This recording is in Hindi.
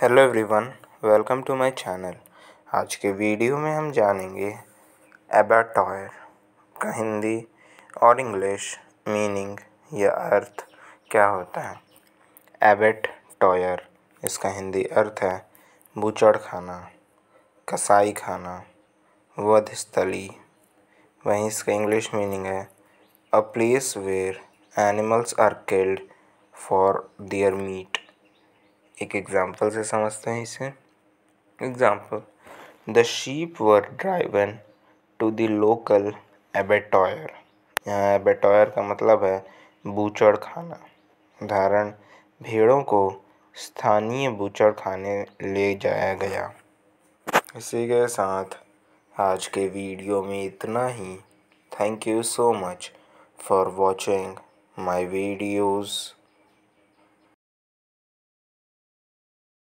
hello everyone welcome to my channel आज के वीडियो में हम जानेंगे एबाटॉयर का हिंदी और इंग्लिश मीनिंग या अर्थ क्या होता है एबेट टॉयर इसका हिंदी अर्थ है बुचड़ खाना कसाई खाना वध स्थली वहीं इसका इंग्लिश मीनिंग है a place where animals are killed for their meat एक एग्जाम्पल से समझते हैं इसे example the sheep were driven to the local abattoir यहाँ एबेटॉयर का मतलब है बूचड़ खाना उदाहरण भेड़ों को स्थानीय बूचड़ खाने ले जाया गया इसी के साथ आज के वीडियो में इतना ही thank you so much for watching my videos